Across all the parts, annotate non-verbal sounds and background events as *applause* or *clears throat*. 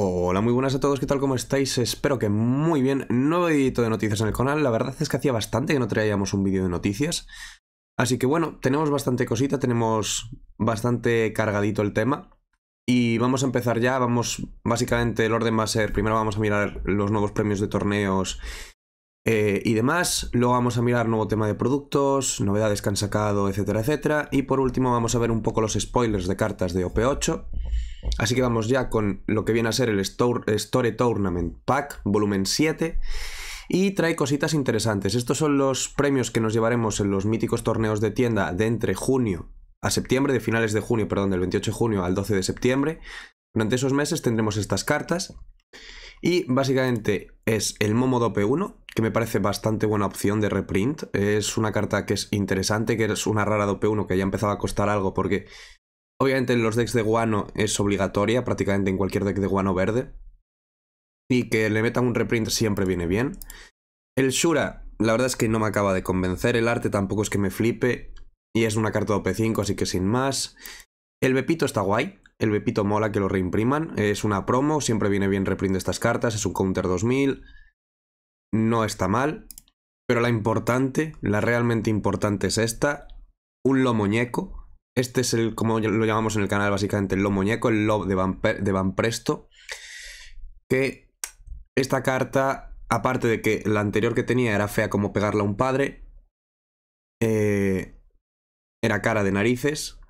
Hola, muy buenas a todos, ¿qué tal? ¿Cómo estáis? Espero que muy bien. Nuevo edito de noticias en el canal. La verdad es que hacía bastante que no traíamos un vídeo de noticias. Así que bueno, tenemos bastante cosita, tenemos bastante cargadito el tema. Y vamos a empezar ya, vamos, básicamente el orden va a ser, primero vamos a mirar los nuevos premios de torneos eh, y demás, luego vamos a mirar nuevo tema de productos, novedades que han sacado, etcétera, etcétera. Y por último vamos a ver un poco los spoilers de cartas de OP8. Así que vamos ya con lo que viene a ser el Store, Tournament Pack, volumen 7 y trae cositas interesantes. Estos son los premios que nos llevaremos en los míticos torneos de tienda de entre junio a septiembre, de finales de junio, perdón, del 28 de junio al 12 de septiembre. Durante esos meses tendremos estas cartas. Y básicamente es el Momo Dope 1, que me parece bastante buena opción de reprint. Es una carta que es interesante, que es una rara Dope 1 que ya empezaba a costar algo porque Obviamente en los decks de guano es obligatoria, prácticamente en cualquier deck de guano verde. Y que le metan un reprint siempre viene bien. El Shura, la verdad es que no me acaba de convencer. El arte tampoco es que me flipe. Y es una carta de op 5 así que sin más. El Bepito está guay. El Bepito mola que lo reimpriman. Es una promo, siempre viene bien reprint estas cartas. Es un counter 2000. No está mal. Pero la importante, la realmente importante es esta. Un Lomoñeco. Este es el, como lo llamamos en el canal, básicamente el lo muñeco, el Lo de Van, Presto. Que esta carta, aparte de que la anterior que tenía era fea como pegarla a un padre, eh, era cara de narices.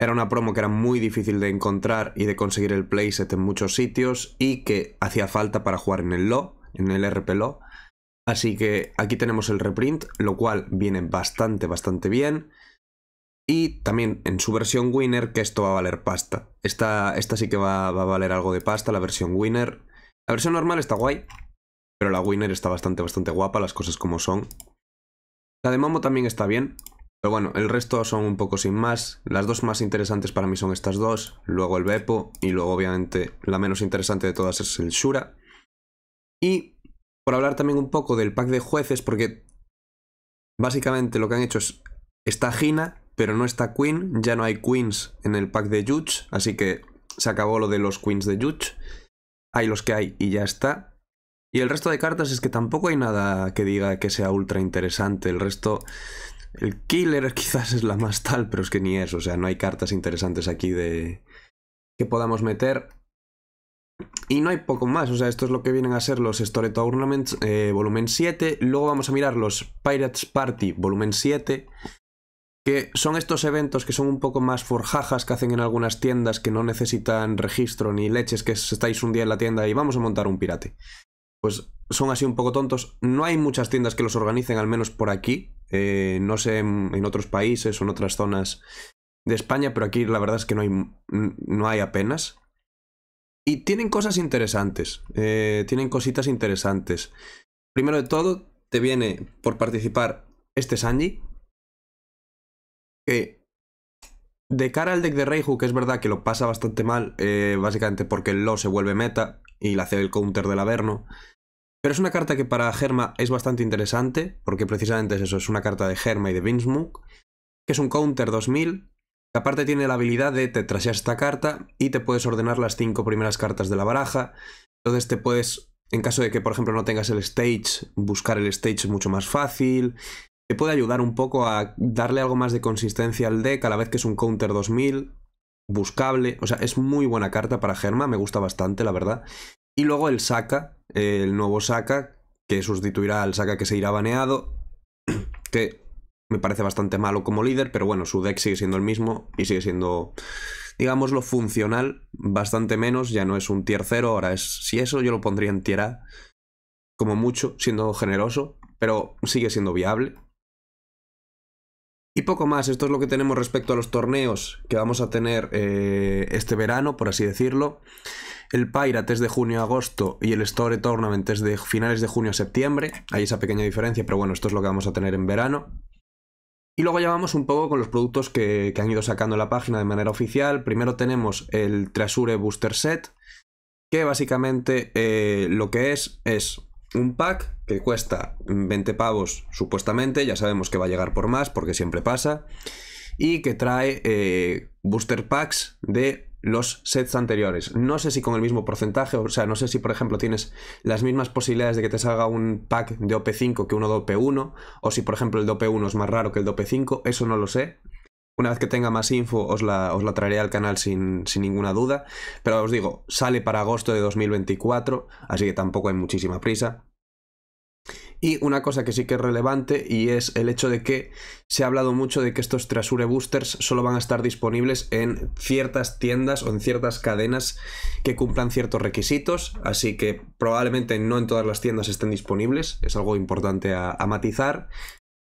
Era una promo que era muy difícil de encontrar y de conseguir el playset en muchos sitios y que hacía falta para jugar en el LO, en el RP Así que aquí tenemos el reprint, lo cual viene bastante, bastante bien. Y también en su versión Winner, que esto va a valer pasta. Esta, esta sí que va, a valer algo de pasta, la versión Winner. La versión normal está guay, pero la Winner está bastante, bastante guapa, las cosas como son. La de Momo también está bien, pero bueno, el resto son un poco sin más. Las dos más interesantes para mí son estas dos, luego el Beppo y luego obviamente la menos interesante de todas es el Shura. Y por hablar también un poco del pack de jueces, porque básicamente lo que han hecho es esta Gina, pero no está Queen, ya no hay Queens en el pack de Judge, así que se acabó lo de los Queens de Judge. Hay los que hay y ya está. Y el resto de cartas es que tampoco hay nada que diga que sea ultra interesante. El resto, el Killer *laughs* quizás es la más tal, pero es que ni es. O sea, no hay cartas interesantes aquí de que podamos meter. Y no hay poco más, o sea, esto es lo que vienen a ser los Storeto Tournaments eh, volumen 7. Luego vamos a mirar los Pirates Party volumen 7, que son estos eventos que son un poco más forjajas que hacen en algunas tiendas que no necesitan registro ni leches que estáis un día en la tienda y vamos a montar un pirate. Pues son así un poco tontos. No hay muchas tiendas que los organicen, al menos por aquí. Eh, no sé en, otros países o en otras zonas de España, pero aquí la verdad es que no hay, no hay apenas. Y tienen cosas interesantes. Eh, tienen cositas interesantes. Primero de todo, te viene por participar este Sanji, de cara al deck de Reiju, que es verdad que lo pasa bastante mal, eh, básicamente porque el Lo se vuelve meta y la hace el counter del Averno. Pero es una carta que para Germa es bastante interesante, porque precisamente es eso, es una carta de Germa y de Vinsmook, que es un counter 2000, que aparte tiene la habilidad de te traseas esta carta y te puedes ordenar las 5 primeras cartas de la baraja, entonces te puedes en caso de que, por ejemplo, no tengas el stage, buscar el stage es mucho más fácil te puede ayudar un poco a darle algo más de consistencia al deck a la vez que es un counter 2000, buscable, o sea, es muy buena carta para Germa, me gusta bastante, la verdad. Y luego el Saka, el nuevo Saka, que sustituirá al Saka que se irá baneado, *clears throat* que me parece bastante malo como líder, pero bueno, su deck sigue siendo el mismo y sigue siendo, digámoslo, funcional, bastante menos, ya no es un tier 0, ahora es, si eso yo lo pondría en tier A, como mucho, siendo generoso, pero sigue siendo viable. Y poco más, esto es lo que tenemos respecto a los torneos que vamos a tener eh, este verano, por así decirlo. El Pirate es de junio a agosto y el Store Tournament es de finales de junio a septiembre. Hay esa pequeña diferencia, pero bueno, esto es lo que vamos a tener en verano. Y luego ya vamos un poco con los productos que, han ido sacando la página de manera oficial. Primero tenemos el Treasure Booster Set, que básicamente eh, lo que es es un pack que cuesta 20 pavos supuestamente, ya sabemos que va a llegar por más porque siempre pasa, y que trae eh, booster packs de los sets anteriores. No sé si con el mismo porcentaje, o sea, no sé si por ejemplo tienes las mismas posibilidades de que te salga un pack de OP5 que uno de OP1, o si por ejemplo el de OP1 es más raro que el de OP5, eso no lo sé, una vez que tenga más info os la, os la traeré al canal sin, ninguna duda, pero os digo, sale para agosto de 2024, así que tampoco hay muchísima prisa. Y una cosa que sí que es relevante y es el hecho de que se ha hablado mucho de que estos Trasure Boosters solo van a estar disponibles en ciertas tiendas o en ciertas cadenas que cumplan ciertos requisitos, así que probablemente no en todas las tiendas estén disponibles, es algo importante a matizar,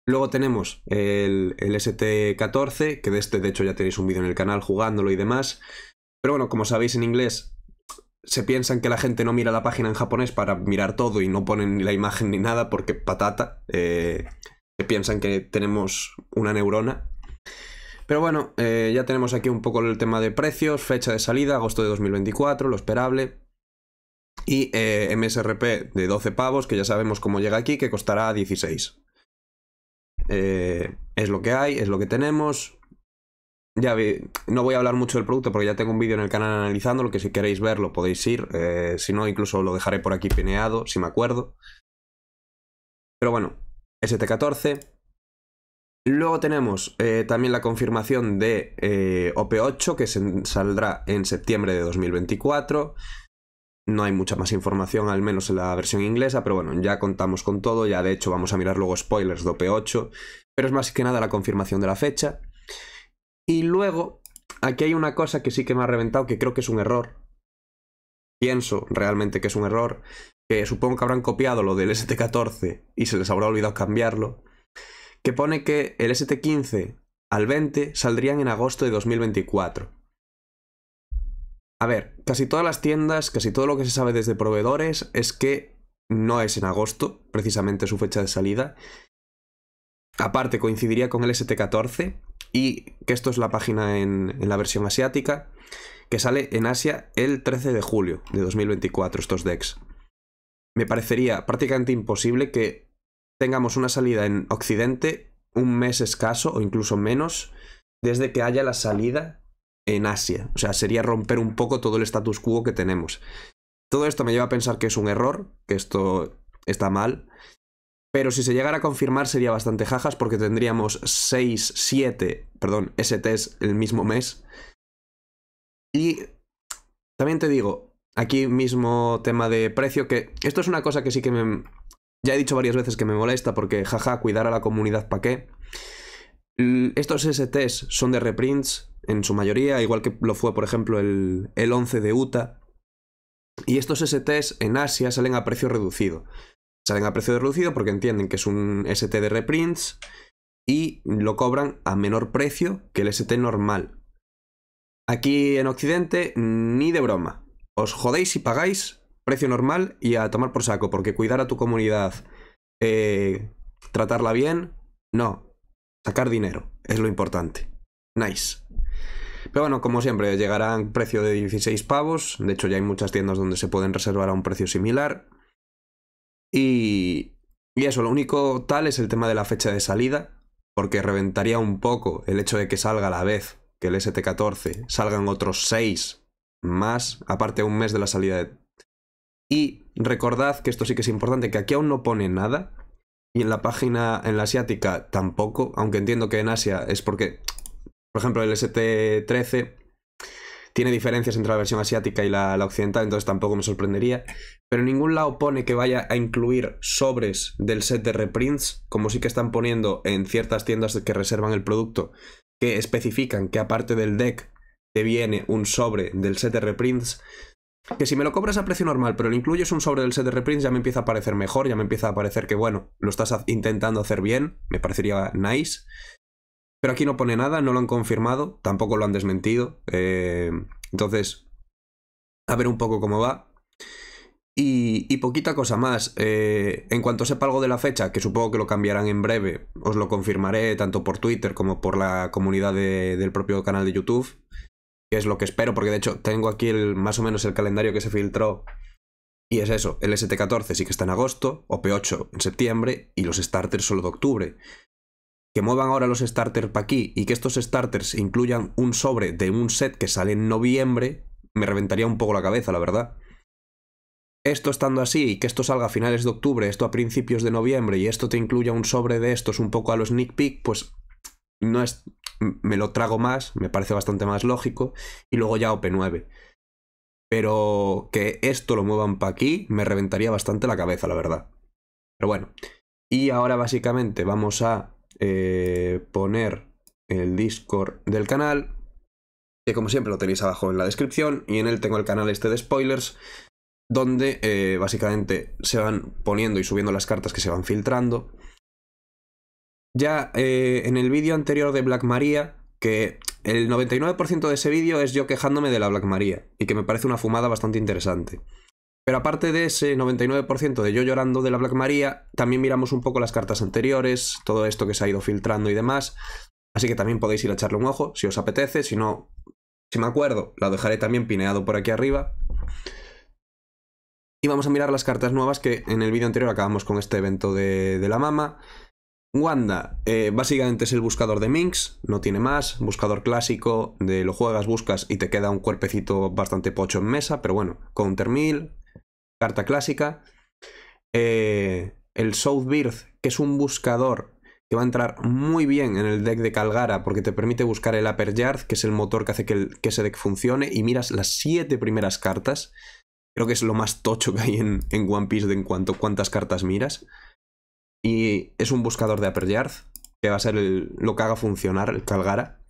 Luego tenemos el, ST14, que de este de hecho ya tenéis un vídeo en el canal jugándolo y demás. Pero bueno, como sabéis en inglés se piensan que la gente no mira la página en japonés para mirar todo y no ponen ni la imagen ni nada porque patata, eh, se piensan que tenemos una neurona. Pero bueno, eh, ya tenemos aquí un poco el tema de precios, fecha de salida, agosto de 2024, lo esperable. Y eh, MSRP de 12 pavos, que ya sabemos cómo llega aquí, que costará 16. Eh, es lo que hay, es lo que tenemos. Ya no voy a hablar mucho del producto porque ya tengo un vídeo en el canal analizando lo que si queréis verlo podéis ir, eh, si no incluso lo dejaré por aquí pineado, si me acuerdo. Pero bueno, ST14. Luego tenemos eh, también la confirmación de OP8 que se saldrá en septiembre de 2024. No hay mucha más información, al menos en la versión inglesa, pero bueno, ya contamos con todo, ya de hecho vamos a mirar luego spoilers de p 8 pero es más que nada la confirmación de la fecha. Y luego, aquí hay una cosa que sí que me ha reventado, que creo que es un error. Pienso realmente que es un error, que supongo que habrán copiado lo del ST14 y se les habrá olvidado cambiarlo, que pone que el ST15 al 20 saldrían en agosto de 2024. A ver, casi todas las tiendas, casi todo lo que se sabe desde proveedores es que no es en agosto, precisamente su fecha de salida. Aparte, coincidiría con el ST14 y que esto es la página en, la versión asiática, que sale en Asia el 13 de julio de 2024, estos decks. Me parecería prácticamente imposible que tengamos una salida en Occidente un mes escaso o incluso menos desde que haya la salida en Asia. O sea, sería romper un poco todo el status quo que tenemos. Todo esto me lleva a pensar que es un error, que esto está mal. Pero si se llegara a confirmar sería bastante jajas porque tendríamos 6, 7, perdón, STs el mismo mes. Y también te digo, aquí mismo tema de precio, que esto es una cosa que sí que me... Ya he dicho varias veces que me molesta porque jaja, cuidar a la comunidad ¿para qué. Estos STs son de reprints, en su mayoría, igual que lo fue, por ejemplo, el, el 11 de Utah. Y estos STs en Asia salen a precio reducido. Salen a precio reducido porque entienden que es un ST de reprints y lo cobran a menor precio que el ST normal. Aquí en Occidente, ni de broma. Os jodéis y pagáis precio normal y a tomar por saco, porque cuidar a tu comunidad, eh, tratarla bien, no. Sacar dinero es lo importante. Nice. Pero bueno, como siempre, llegarán a un precio de 16 pavos. De hecho, ya hay muchas tiendas donde se pueden reservar a un precio similar. Y, eso, lo único tal es el tema de la fecha de salida, porque reventaría un poco el hecho de que salga a la vez que el ST14, salgan otros 6 más, aparte un mes de la salida de... Y recordad que esto sí que es importante, que aquí aún no pone nada, y en la página, en la asiática tampoco, aunque entiendo que en Asia es porque por ejemplo, el ST13 tiene diferencias entre la versión asiática y la, occidental, entonces tampoco me sorprendería. Pero en ningún lado pone que vaya a incluir sobres del set de reprints, como sí que están poniendo en ciertas tiendas que reservan el producto, que especifican que aparte del deck te viene un sobre del set de reprints. Que si me lo cobras a precio normal, pero le incluyes un sobre del set de reprints, ya me empieza a parecer mejor, ya me empieza a parecer que, bueno, lo estás intentando hacer bien, me parecería nice. Pero aquí no pone nada, no lo han confirmado, tampoco lo han desmentido. Eh, entonces, a ver un poco cómo va. Y, poquita cosa más. Eh, en cuanto sepa algo de la fecha, que supongo que lo cambiarán en breve, os lo confirmaré tanto por Twitter como por la comunidad del propio canal de YouTube. Que es lo que espero, porque de hecho tengo aquí más o menos el calendario que se filtró y es eso, el ST14 sí que está en agosto, p 8 en septiembre y los starters solo de octubre que muevan ahora los starters para aquí y que estos starters incluyan un sobre de un set que sale en noviembre, me reventaría un poco la cabeza, la verdad. Esto estando así y que esto salga a finales de octubre, esto a principios de noviembre y esto te incluya un sobre de estos un poco a los sneak peek, pues no es me lo trago más, me parece bastante más lógico y luego ya OP9. Pero que esto lo muevan para aquí me reventaría bastante la cabeza, la verdad. Pero bueno. Y ahora básicamente vamos a eh, poner el Discord del canal, que como siempre lo tenéis abajo en la descripción, y en él tengo el canal este de spoilers, donde eh, básicamente se van poniendo y subiendo las cartas que se van filtrando. Ya eh, en el vídeo anterior de Black Maria, que el 99% de ese vídeo es yo quejándome de la Black Maria, y que me parece una fumada bastante interesante. Pero aparte de ese 99% de yo llorando de la Black María, también miramos un poco las cartas anteriores, todo esto que se ha ido filtrando y demás. Así que también podéis ir a echarle un ojo si os apetece, si no, si me acuerdo, la dejaré también pineado por aquí arriba. Y vamos a mirar las cartas nuevas que en el vídeo anterior acabamos con este evento de, la mama. Wanda, eh, básicamente es el buscador de Minx, no tiene más, buscador clásico, de lo juegas, buscas y te queda un cuerpecito bastante pocho en mesa, pero bueno, counter mill, carta clásica. Eh, el Southbirth, que es un buscador que va a entrar muy bien en el deck de Calgara porque te permite buscar el Upper Yard, que es el motor que hace que, el, que ese deck funcione, y miras las siete primeras cartas. Creo que es lo más tocho que hay en, One Piece de en cuanto cuántas cartas miras. Y es un buscador de Upper Yard, que va a ser lo que haga funcionar el Calgara.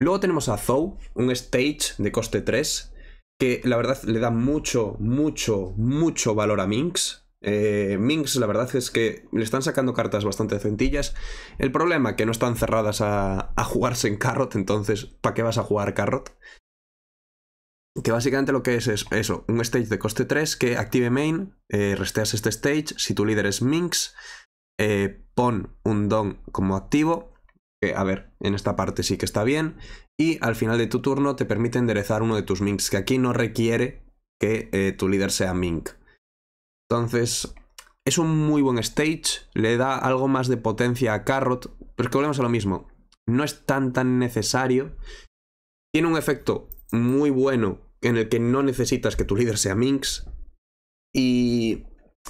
Luego tenemos a Zou, un stage de coste 3, que la verdad le da mucho, mucho, mucho valor a Minx. Eh, Minx, la verdad es que le están sacando cartas bastante centillas. El problema que no están cerradas a, a jugarse en Carrot, entonces, ¿para qué vas a jugar Carrot? Que básicamente lo que es es eso, un stage de coste 3 que active main, eh, resteas este stage, si tu líder es Minx, eh, pon un don como activo, a ver, en esta parte sí que está bien. Y al final de tu turno te permite enderezar uno de tus minks, que aquí no requiere que eh, tu líder sea mink. Entonces, es un muy buen stage, le da algo más de potencia a Carrot, pero es que volvemos a lo mismo. No es tan tan necesario. Tiene un efecto muy bueno en el que no necesitas que tu líder sea Minx. Y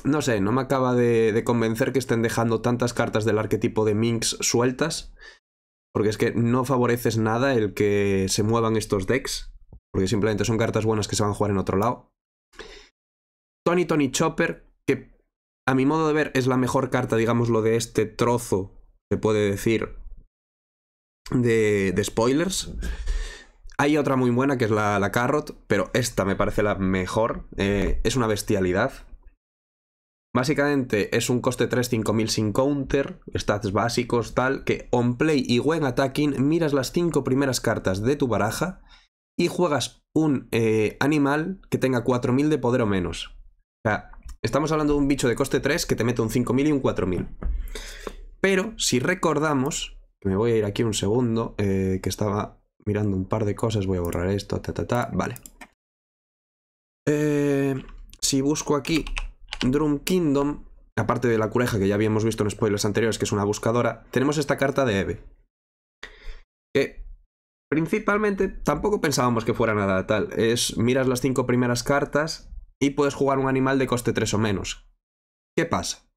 no sé, no me acaba de, convencer que estén dejando tantas cartas del arquetipo de minks sueltas porque es que no favoreces nada el que se muevan estos decks. Porque simplemente son cartas buenas que se van a jugar en otro lado. Tony Tony Chopper, que a mi modo de ver es la mejor carta, digámoslo, de este trozo, se puede decir, de, spoilers. Hay otra muy buena que es la, la Carrot, pero esta me parece la mejor. Eh, es una bestialidad. Básicamente es un coste 3 5000 sin counter, stats básicos, tal, que on play y when attacking miras las 5 primeras cartas de tu baraja y juegas un eh, animal que tenga 4000 de poder o menos. O sea, estamos hablando de un bicho de coste 3 que te mete un 5000 y un 4000. Pero si recordamos, me voy a ir aquí un segundo, eh, que estaba mirando un par de cosas, voy a borrar esto, ta ta ta, vale. Eh, si busco aquí Drum Kingdom, aparte de la cureja que ya habíamos visto en spoilers anteriores, que es una buscadora, tenemos esta carta de Eve. Que principalmente tampoco pensábamos que fuera nada tal. Es miras las cinco primeras cartas y puedes jugar un animal de coste 3 o menos. ¿Qué pasa?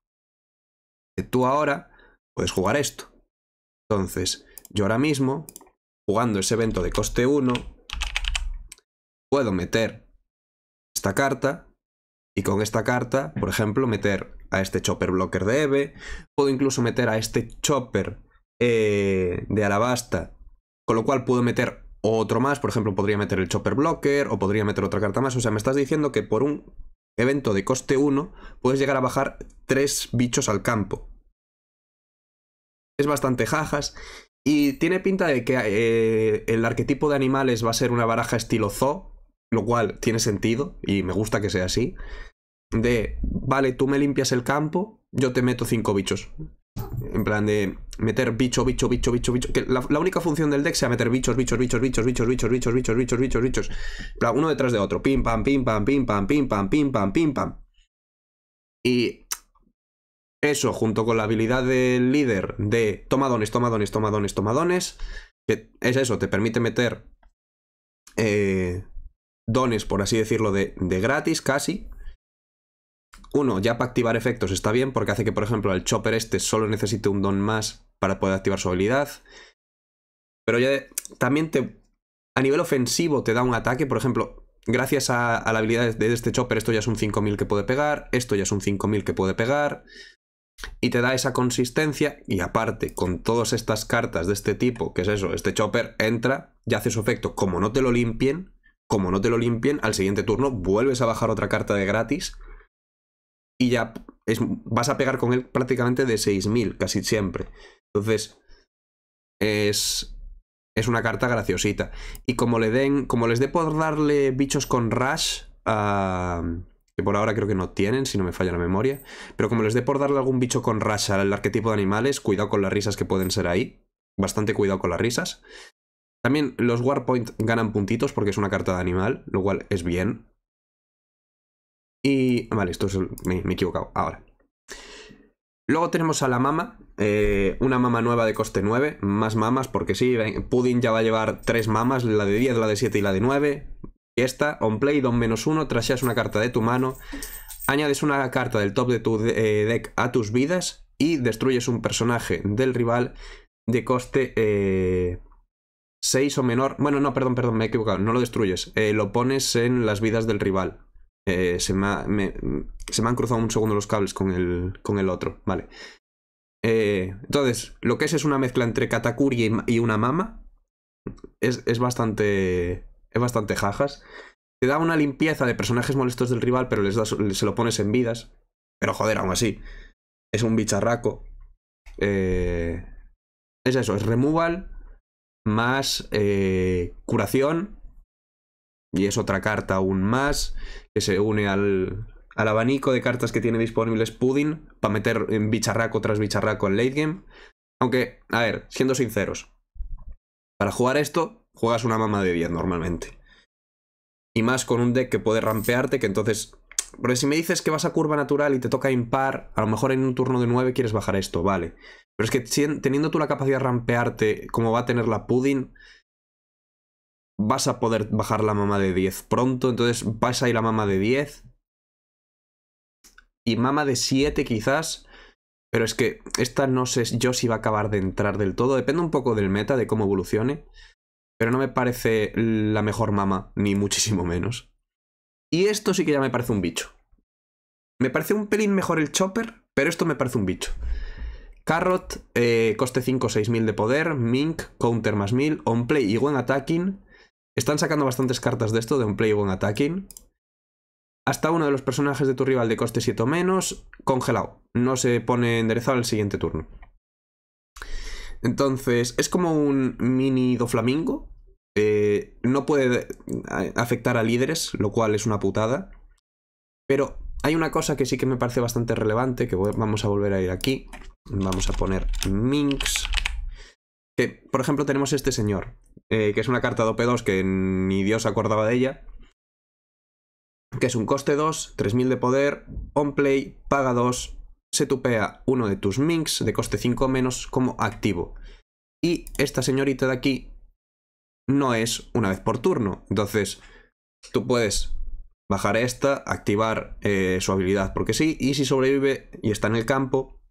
Que tú ahora puedes jugar esto. Entonces, yo ahora mismo, jugando ese evento de coste 1, puedo meter esta carta y con esta carta, por ejemplo, meter a este Chopper Blocker de Eve, puedo incluso meter a este Chopper eh, de Alabasta, con lo cual puedo meter otro más, por ejemplo, podría meter el Chopper Blocker o podría meter otra carta más. O sea, me estás diciendo que por un evento de coste 1 puedes llegar a bajar 3 bichos al campo. Es bastante jajas y tiene pinta de que eh, el arquetipo de animales va a ser una baraja estilo zoo, lo cual tiene sentido y me gusta que sea así, de, vale, tú me limpias el campo, yo te meto cinco bichos. En plan de meter bicho, bicho, bicho, bicho, bicho. Que la, única función del deck sea meter bichos, bichos, bichos, bichos, bichos, bichos, bichos, bichos, bichos, bichos, bichos. Plan, uno detrás de otro. Pim, pam, pim, pam, pim, pam, pim, pam, pim, pam, pim, pam. Y eso, junto con la habilidad del líder de tomadones, tomadones, tomadones, tomadones, que es eso, te permite meter eh, dones, por así decirlo, de, gratis casi. Uno, ya para activar efectos está bien porque hace que, por ejemplo, el chopper este solo necesite un don más para poder activar su habilidad. Pero ya también te, a nivel ofensivo te da un ataque, por ejemplo, gracias a, a la habilidad de este chopper esto ya es un 5000 que puede pegar, esto ya es un 5000 que puede pegar. Y te da esa consistencia y aparte, con todas estas cartas de este tipo, que es eso, este chopper entra y hace su efecto como no te lo limpien, como no te lo limpien, al siguiente turno vuelves a bajar otra carta de gratis y ya vas a pegar con él prácticamente de 6.000, casi siempre. Entonces, es, es una carta graciosita. Y como le den, como les dé por darle bichos con Rush ah, Que por ahora creo que no tienen, si no me falla la memoria. Pero como les dé por darle algún bicho con Rush al arquetipo de animales, cuidado con las risas que pueden ser ahí. Bastante cuidado con las risas. También los Warpoint ganan puntitos porque es una carta de animal, lo cual es bien. Y... Vale, esto es... Me, he equivocado. Ahora. Luego tenemos a la mama. Eh, una mama nueva de coste 9. Más mamas porque sí. Pudding ya va a llevar tres mamas. La de 10, la de 7 y la de 9. esta, on play, don menos 1. Trasheas una carta de tu mano. Añades una carta del top de tu eh, deck a tus vidas. Y destruyes un personaje del rival de coste... Eh, 6 o menor. Bueno, no, perdón, perdón, me he equivocado. No lo destruyes. Eh, lo pones en las vidas del rival. Eh, se, me han cruzado un segundo los cables con el, con el otro. Vale. Eh, entonces, lo que es es una mezcla entre Katakuri y, una mama. Es, bastante. Es bastante jajas. Te da una limpieza de personajes molestos del rival, pero les se lo pones en vidas. Pero joder, aún así. Es un bicharraco. es eso, es removal, más eh, curación. Y es otra carta aún más que se une al, al abanico de cartas que tiene disponibles Pudding para meter en bicharraco tras bicharraco en late game. Aunque, a ver, siendo sinceros, para jugar esto juegas una mama de 10 normalmente. Y más con un deck que puede rampearte, que entonces... Porque si me dices que vas a curva natural y te toca impar, a lo mejor en un turno de 9 quieres bajar esto, vale. Pero es que teniendo tú la capacidad de rampearte como va a tener la Pudding, vas a poder bajar la mama de 10 pronto, entonces vas a ir mama de 10 y mama de 7 quizás. Pero es que esta no sé yo si va a acabar de entrar del todo. Depende un poco del meta, de cómo evolucione. Pero no me parece la mejor mama, ni muchísimo menos. Y esto sí que ya me parece un bicho. Me parece un pelín mejor el chopper, pero esto me parece un bicho. Carrot, eh, coste 5, mil de poder. Mink, counter más on play y buen attacking. Están sacando bastantes cartas de esto, de play y buen attacking. Hasta uno de los personajes de tu rival de coste 7 o menos, congelado. No se pone enderezado el siguiente turno. Entonces, es como un mini doflamingo. Eh, no puede eh, afectar a líderes, lo cual es una putada. Pero hay una cosa que sí que me parece bastante relevante, que vamos a volver a ir aquí. Vamos a poner Minx. Que, por ejemplo, tenemos este señor, eh, que es una carta de OP2 que ni Dios acordaba de ella. Que es un coste 2, 3000 de poder, on play, paga 2, se tupea uno de tus Minx de coste 5 menos como activo. Y esta señorita de aquí no es una vez por turno. Entonces, tú puedes bajar esta, activar eh, su habilidad porque sí, y si sobrevive y está en el campo,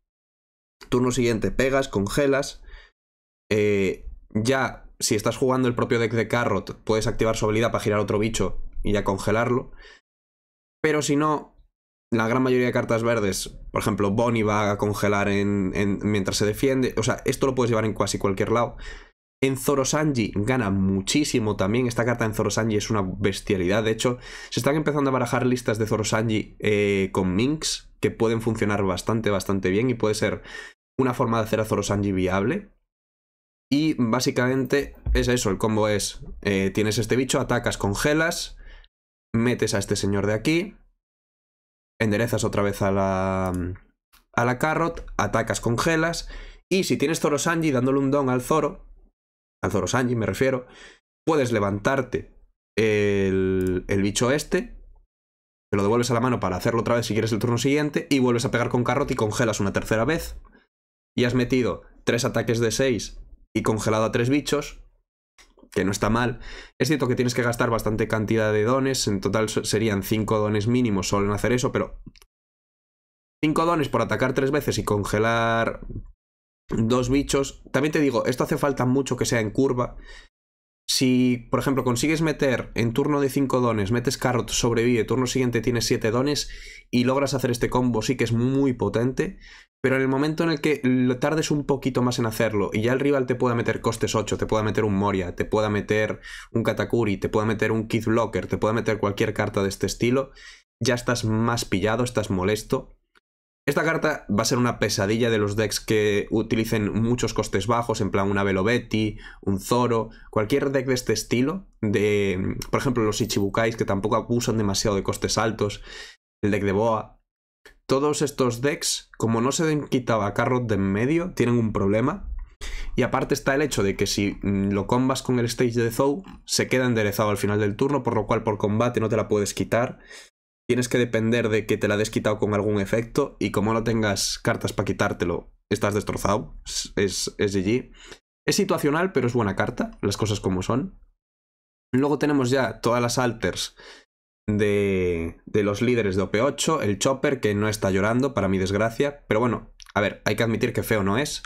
Turno siguiente, pegas, congelas. Eh, ya, si estás jugando el propio deck de Carrot, puedes activar su habilidad para girar otro bicho y ya congelarlo. Pero si no, la gran mayoría de cartas verdes, por ejemplo, Bonnie va a congelar mientras se defiende. O sea, esto lo puedes llevar en casi cualquier lado. En Zorosanji gana muchísimo también. Esta carta en Zorosanji es una bestialidad. De hecho, se están empezando a barajar listas de Zoro eh, con Minx que pueden funcionar bastante, bastante bien y puede ser una forma de hacer a Sanji viable. Y básicamente es eso, el combo es, eh, tienes este bicho, atacas, con Gelas, metes a este señor de aquí, enderezas otra vez a la, a la Carrot, atacas, congelas, y si tienes Zoro Sanji dándole un don al Zoro, al Zoro Sanji me refiero, puedes levantarte el, el bicho este, te lo devuelves a la mano para hacerlo otra vez si quieres el turno siguiente, y vuelves a pegar con Carrot y congelas una tercera vez. Y has metido tres ataques de 6 y congelado a tres bichos, que no está mal. Es cierto que tienes que gastar bastante cantidad de dones, en total serían 5 dones mínimos solo en hacer eso, pero 5 dones por atacar 3 veces y congelar dos bichos. También te digo, esto hace falta mucho que sea en curva si, por ejemplo, consigues meter en turno de 5 dones, metes Carrot, sobrevive, turno siguiente tienes 7 dones y logras hacer este combo, sí que es muy potente. Pero en el momento en el que tardes un poquito más en hacerlo y ya el rival te pueda meter costes 8, te pueda meter un Moria, te pueda meter un Katakuri, te pueda meter un Kid Blocker, te pueda meter cualquier carta de este estilo, ya estás más pillado, estás molesto esta carta va a ser una pesadilla de los decks que utilicen muchos costes bajos, en plan una Velobetti, un Zoro, cualquier deck de este estilo, de, por ejemplo, los Ichibukais que tampoco abusan demasiado de costes altos, el deck de Boa. Todos estos decks, como no se den quitaba Carrot de en medio, tienen un problema. Y aparte está el hecho de que si mm, lo combas con el stage de Zou, se queda enderezado al final del turno, por lo cual por combate no te la puedes quitar tienes que depender de que te la des quitado con algún efecto y como no tengas cartas para quitártelo, estás destrozado. Es, es GG. Es situacional, pero es buena carta, las cosas como son. Luego tenemos ya todas las alters de, los líderes de OP8, el Chopper, que no está llorando, para mi desgracia, pero bueno, a ver, hay que admitir que feo no es.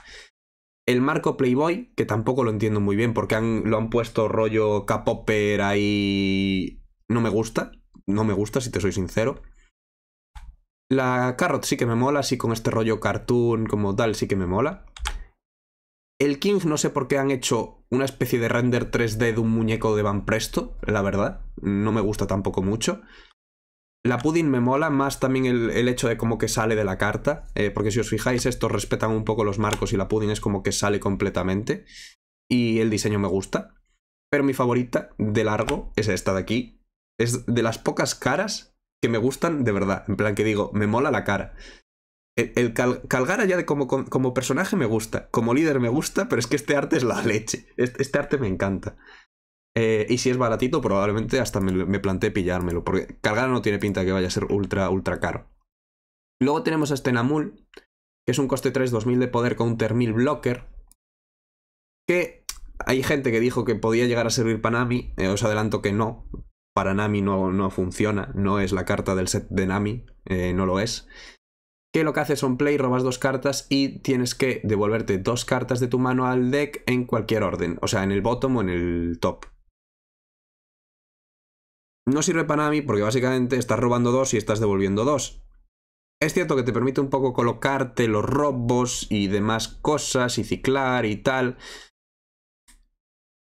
El marco Playboy, que tampoco lo entiendo muy bien porque lo han puesto rollo K-Popper ahí... No me gusta, no me gusta, si te soy sincero. La Carrot sí que me mola, así con este rollo cartoon como tal sí que me mola. El King no sé por qué han hecho una especie de render 3D de un muñeco de Van Presto, la verdad. No me gusta tampoco mucho. La Pudding me mola más también el, hecho de cómo que sale de la carta, eh, porque si os fijáis estos respetan un poco los marcos y la Pudding es como que sale completamente. Y el diseño me gusta. Pero mi favorita, de largo, es esta de aquí, es de las pocas caras que me gustan de verdad. En plan que digo, me mola la cara. El, Calgara ya de como, como, personaje me gusta, como líder me gusta, pero es que este arte es la leche. Este, arte me encanta. Eh, y si es baratito, probablemente hasta me, me planteé pillármelo, porque Calgara no tiene pinta que vaya a ser ultra, ultra caro. Luego tenemos a este Namul, que es un coste 3, 2000 de poder, con un 1000 blocker, que hay gente que dijo que podía llegar a servir Panami, eh, os adelanto que no, para Nami no, funciona, no es la carta del set de Nami, eh, no lo es. Que lo que haces son play, robas dos cartas y tienes que devolverte dos cartas de tu mano al deck en cualquier orden, o sea, en el bottom o en el top. No sirve para Nami porque básicamente estás robando dos y estás devolviendo dos. Es cierto que te permite un poco colocarte los robos y demás cosas y ciclar y tal,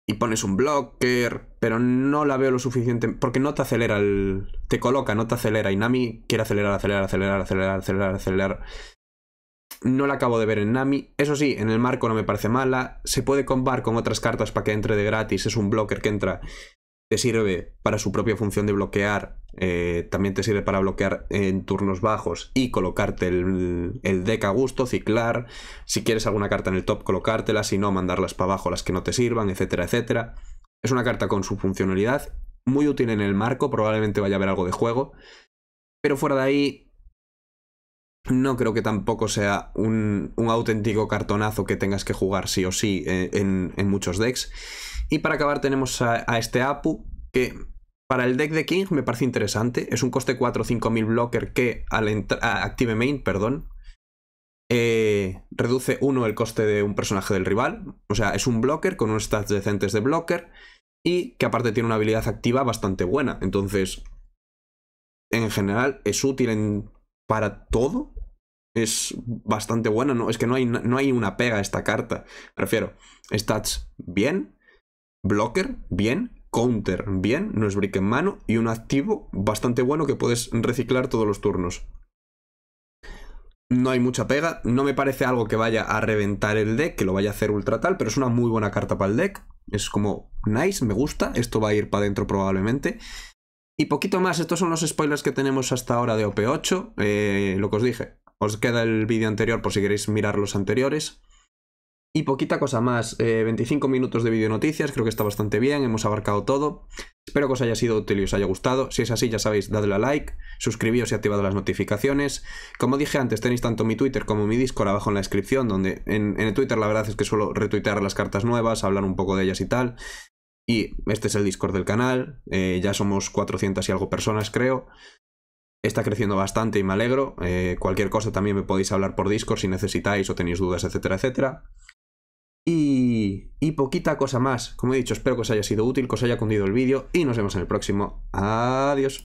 y pones un blocker, pero no la veo lo suficiente, porque no te acelera el... te coloca, no te acelera, y Nami quiere acelerar, acelerar, acelerar, acelerar, acelerar, acelerar. No la acabo de ver en Nami, eso sí, en el marco no me parece mala, se puede combar con otras cartas para que entre de gratis, es un blocker que entra te sirve para su propia función de bloquear, eh, también te sirve para bloquear en turnos bajos y colocarte el, el, deck a gusto, ciclar, si quieres alguna carta en el top colocártela, si no mandarlas para abajo las que no te sirvan, etcétera, etcétera. Es una carta con su funcionalidad, muy útil en el marco, probablemente vaya a haber algo de juego, pero fuera de ahí no creo que tampoco sea un, auténtico cartonazo que tengas que jugar sí o sí eh, en, en muchos decks. Y para acabar tenemos a, este Apu, que para el deck de King me parece interesante. Es un coste 4 mil blocker que al active main, perdón, eh, reduce uno el coste de un personaje del rival. O sea, es un blocker con unos stats decentes de blocker y que aparte tiene una habilidad activa bastante buena. Entonces, en general es útil para todo es bastante buena. No, es que no hay, no hay una pega a esta carta. Prefiero stats bien, blocker bien, counter bien, no es brick en mano y un activo bastante bueno que puedes reciclar todos los turnos. No hay mucha pega, no me parece algo que vaya a reventar el deck, que lo vaya a hacer ultra tal, pero es una muy buena carta para el deck. Es como nice, me gusta, esto va a ir para adentro probablemente. Y poquito más, estos son los spoilers que tenemos hasta ahora de OP8, eh, lo que os dije. Os queda el vídeo anterior por si queréis mirar los anteriores. Y poquita cosa más, 25 eh, minutos de vídeo noticias, creo que está bastante bien, hemos abarcado todo. Espero que os haya sido útil y os haya gustado. Si es así, ya sabéis, dadle a like, suscribíos y activad las notificaciones. Como dije antes, tenéis tanto mi Twitter como mi Discord abajo en la descripción, donde en, el Twitter la verdad es que suelo retuitear las cartas nuevas, hablar un poco de ellas y tal. Y este es el Discord del canal, eh, ya somos 400 y algo personas creo está creciendo bastante y me alegro. Eh, cualquier cosa también me podéis hablar por Discord si necesitáis o tenéis dudas, etcétera, etcétera. Y, y poquita cosa más. Como he dicho, espero que os haya sido útil, que os haya cundido el vídeo y nos vemos en el próximo. Adiós.